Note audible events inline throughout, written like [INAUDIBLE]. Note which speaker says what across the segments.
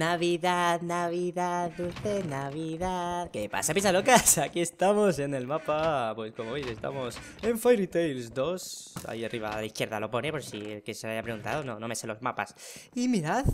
Speaker 1: Navidad, Navidad, dulce Navidad. ¿Qué pasa, pisa locas? [LAUGHS] Aquí estamos en el mapa. Pues como veis, estamos en Fairy Tales 2. Ahí arriba a la izquierda lo pone, por si el que se haya preguntado. No, no me sé los mapas. Y mirad,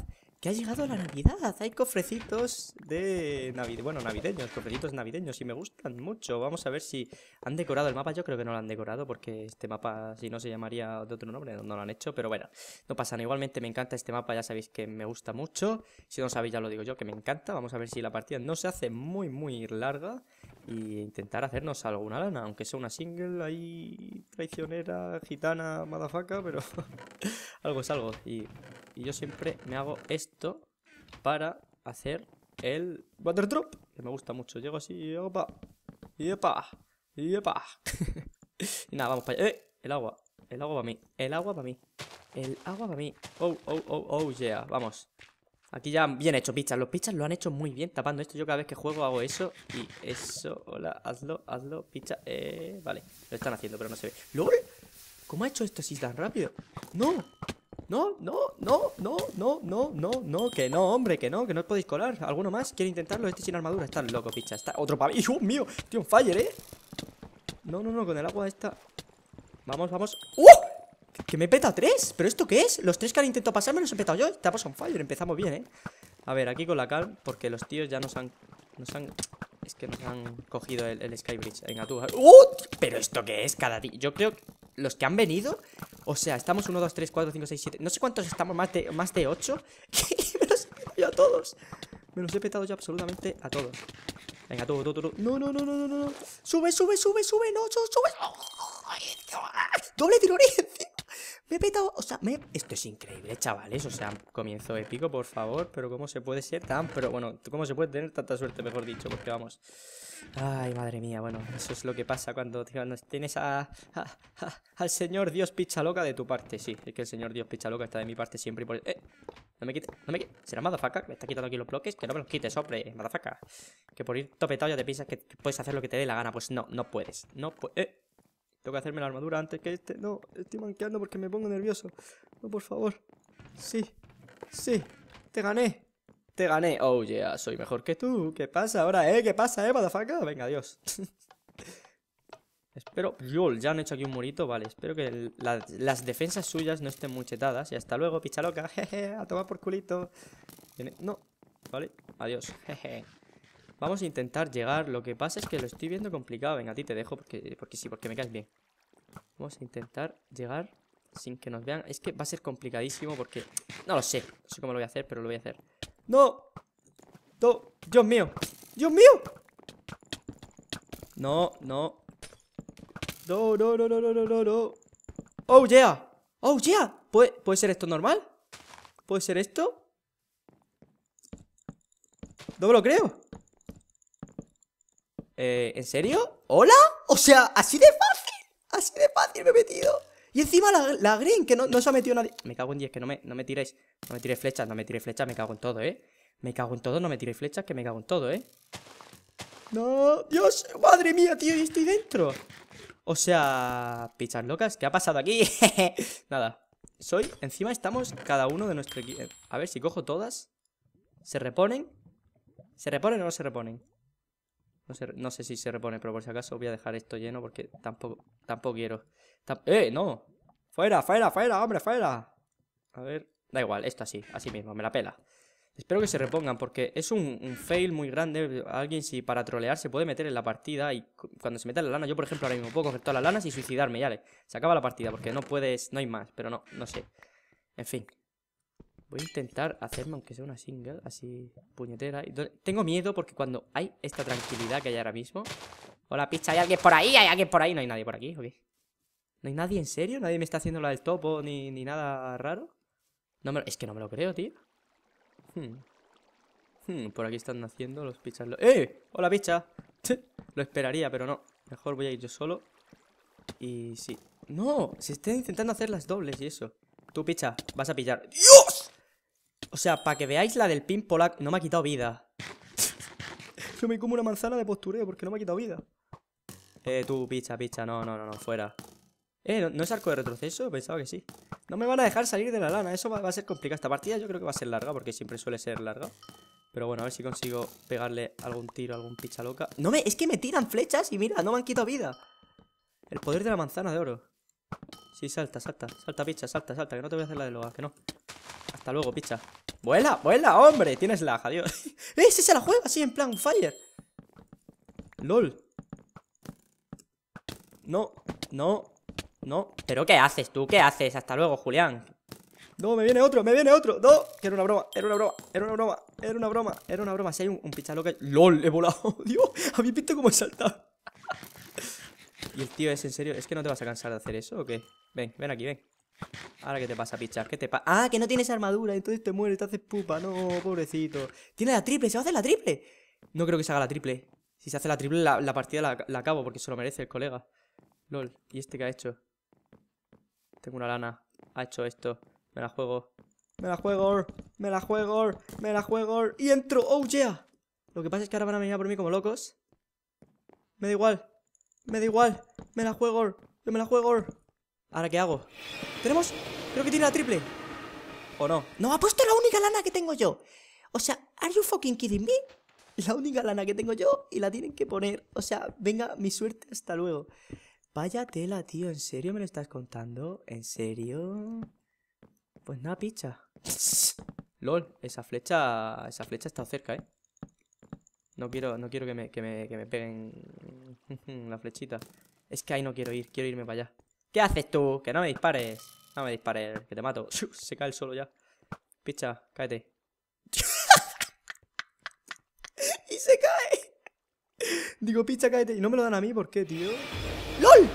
Speaker 1: que ha llegado la Navidad. Hay cofrecitos de Navidad. Bueno, navideños, cofrecitos navideños y me gustan mucho. Vamos a ver si han decorado el mapa. Yo creo que no lo han decorado porque este mapa, si no, se llamaría de otro nombre. No lo han hecho, pero bueno, no pasa nada. Igualmente me encanta este mapa. Ya sabéis que me gusta mucho. Si no sabéis, ya lo digo yo, que me encanta. Vamos a ver si la partida no se hace muy, muy larga y intentar hacernos alguna lana, aunque sea una single ahí traicionera, gitana, madafaca, pero [LAUGHS] algo es algo. Y y yo siempre me hago esto para hacer el water drop, que me gusta mucho. Llego así, y opa, y opa, [LAUGHS] y nada, vamos para allá. ¡Eh! El agua, el agua para mí, el agua para mí, el agua para mí. Oh, oh, oh, oh, yeah, vamos. Aquí ya han bien hecho, pichas. Los pichas lo han hecho muy bien tapando esto. Yo cada vez que juego hago eso y eso. Hola, hazlo, hazlo, picha. Eh, vale, lo están haciendo, pero no se ve. ¡Lol! ¿Cómo ha hecho esto así tan rápido? ¡No! No, no, no, no, no, no, no, no. Que no, hombre, que no, que no os podéis colar. ¿Alguno más? ¿Quiere intentarlo? Este sin armadura. Está loco, picha. Está otro pabellón. ¡Dios mío! Tío, un fire, ¿eh? No, no, no, con el agua esta. Vamos, vamos. ¡Uh! Que me peta tres. ¿Pero esto qué es? Los tres que han intentado pasar me los he petado yo. Estamos on fire. Empezamos bien, ¿eh? A ver, aquí con la calm, porque los tíos ya nos han. Nos han. Es que nos han cogido el, Skybridge. en tú. ¡Uh! ¿Pero esto qué es? Cada día. Yo creo que los que han venido o sea, estamos 1, 2, 3, 4, 5, 6, 7. No sé cuántos estamos, más de, más de 8. [LAUGHS] me los he petado yo a todos. Me los he petado yo absolutamente a todos. Venga, tú, tú, tú, No, no, no, no, no, no. Sube, sube, sube, sube. No, sube. Doble tiro, ¡Doble me he petado, o sea, me... Esto es increíble, chavales, o sea, comienzo épico, por favor, pero cómo se puede ser tan... Pero bueno, cómo se puede tener tanta suerte, mejor dicho, porque vamos... Ay, madre mía, bueno, eso es lo que pasa cuando, tienes a, al señor Dios Pichaloca de tu parte, sí, es que el señor Dios Pichaloca está de mi parte siempre y por... ¡Eh! No me quites, no me quites, será Madafaca, me está quitando aquí los bloques, que no me los quites, hombre, Madafaca. que por ir topetado ya te piensas que puedes hacer lo que te dé la gana, pues no, no puedes, no puedes... Eh. Tengo que hacerme la armadura antes que este. No, estoy manqueando porque me pongo nervioso. No, por favor. Sí, sí, te gané. Te gané. Oh yeah, soy mejor que tú. ¿Qué pasa ahora, eh? ¿Qué pasa, eh, motherfucker? Venga, adiós. [LAUGHS] Espero... Yol, ya han hecho aquí un murito. Vale, espero que las defensas suyas no estén muchetadas. Y hasta luego, pichaloca. [LAUGHS] Jeje, a tomar por culito. No, vale, adiós. [LAUGHS] Jeje. Vamos a intentar llegar. Lo que pasa es que lo estoy viendo complicado. Venga, a ti te dejo porque, porque sí, porque me caes bien. Vamos a intentar llegar sin que nos vean. Es que va a ser complicadísimo porque... No lo sé. No sé cómo lo voy a hacer, pero lo voy a hacer. ¡No! ¡No! ¡Dios mío! ¡Dios mío! No, no. No, no, no, no, no, no, no. ¡Oh, yeah! ¡Oh, yeah! ¿Puede, ¿Puede ser esto normal? ¿Puede ser esto? No lo creo eh, ¿En serio? ¿Hola? O sea, así de fácil. Así de fácil me he metido. Y encima la, green, que no, se ha metido nadie. Me cago en 10, que no me, no me tiréis. No me tiréis flechas, no me tiréis flechas, me cago en todo, ¿eh? Me cago en todo, no me tiréis flechas, que me cago en todo, ¿eh? No, Dios, madre mía, tío, y estoy dentro. O sea, pichas locas, ¿qué ha pasado aquí? [LAUGHS] Nada, soy, encima estamos cada uno de nuestro equipo. A ver si cojo todas. ¿Se reponen? ¿Se reponen o no se reponen? No sé, no sé si se repone, pero por si acaso voy a dejar esto lleno porque tampoco, tampoco quiero. ¡Eh, no! ¡Fuera, fuera, fuera, hombre, fuera! A ver, da igual, esto así, así mismo, me la pela. Espero que se repongan porque es un, fail muy grande. Alguien si para trolear se puede meter en la partida y cuando se meta en la lana, yo por ejemplo ahora mismo puedo coger todas las lanas y suicidarme, ya le. Se acaba la partida porque no puedes, no hay más, pero no, no sé. En fin, Voy a intentar hacerme aunque sea una single, así puñetera. Tengo miedo porque cuando hay esta tranquilidad que hay ahora mismo... Hola, picha, ¿hay alguien por ahí? ¿Hay alguien por ahí? No hay nadie por aquí, ok ¿No hay nadie en serio? ¿Nadie me está haciendo la del topo ni, ni nada raro? No Es que no me lo creo, tío. Hmm. Hmm, por aquí están naciendo los pichas ¡Eh! ¡Hola, picha! [LAUGHS] lo esperaría, pero no. Mejor voy a ir yo solo. Y sí. ¡No! Se están intentando hacer las dobles y eso. Tú, picha, vas a pillar. ¡Dios! O sea, para que veáis la del pin No me ha quitado vida. [LAUGHS] Yo me como una manzana de postureo porque no me ha quitado vida. Eh, tú, picha, picha. No, no, no, fuera. Eh, ¿no, es arco de retroceso? Pensaba que sí. No me van a dejar salir de la lana. Eso va, a ser complicado. Esta partida yo creo que va a ser larga porque siempre suele ser larga. Pero bueno, a ver si consigo pegarle algún tiro a algún picha loca. No me... Es que me tiran flechas y mira, no me han quitado vida. El poder de la manzana de oro. Sí, salta, salta. Salta, picha, salta, salta. Que no te voy a hacer la de loa, que no. Hasta luego, picha. Vuela, vuela, hombre. Tienes lag, adiós. ¡Eh, Si se la juega así en plan fire. LOL. No, no, no. ¿Pero qué haces tú? ¿Qué haces? Hasta luego, Julián. No, me viene otro, me viene otro. No, que era una broma, era una broma, era una broma, era una broma, era una broma. Si hay un, un pichalo que. ¡Lol! He volado. [LAUGHS] Dios, habéis visto cómo he saltado. [LAUGHS] y el tío es en serio, es que no te vas a cansar de hacer eso o qué? Ven, ven aquí, ven. Ahora que te pasa, pichar, ¿qué te pasa? Ah, que no tienes armadura, entonces te mueres, te haces pupa. No, pobrecito. Tiene la triple, se va a hacer la triple. No creo que se haga la triple. Si se hace la triple, la, partida la, acabo porque se lo merece el colega. LOL, ¿y este qué ha hecho? Tengo una lana. Ha hecho esto. Me la juego. Me la juego, me la juego, me la juego. Y entro, oh yeah. Lo que pasa es que ahora van a venir por mí como locos. Me da igual, me da igual. Me la juego, yo me la juego. ¿Ahora qué hago? ¿Tenemos? Creo que tiene la triple. ¿O no? No, ha puesto la única lana que tengo yo. O sea, ¿are you fucking kidding me? La única lana que tengo yo y la tienen que poner. O sea, venga, mi suerte, hasta luego. Vaya tela, tío. ¿En serio me lo estás contando? ¿En serio? Pues nada, picha. LOL, esa flecha. Esa flecha ha estado cerca, eh. No quiero, no quiero que me, que me, que me peguen [LAUGHS] la flechita. Es que ahí no quiero ir, quiero irme para allá. ¿Qué haces tú? Que no me dispares. No me dispares, que te mato. [LAUGHS] Se cae el solo ya. Picha, cáete. [LAUGHS] y se cae. Digo, picha, cáete. Y no me lo dan a mí, ¿por qué, tío? ¡LOL!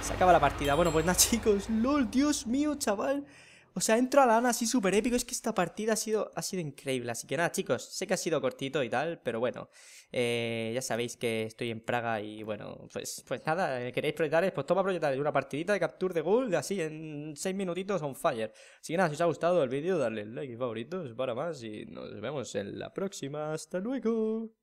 Speaker 1: Se acaba la partida. Bueno, pues nada, [LAUGHS] chicos. ¡LOL! Dios mío, chaval. O sea, entro la ANA así súper épico. Es que esta partida ha sido, ha sido increíble. Así que nada, chicos, sé que ha sido cortito y tal, pero bueno. Eh, ya sabéis que estoy en Praga y bueno, pues, pues nada, eh, queréis proyectar, pues toma proyectar una partidita de Capture de Gold así en seis minutitos on fire. Así que nada, si os ha gustado el vídeo, darle like y favoritos para más y nos vemos en la próxima. Hasta luego.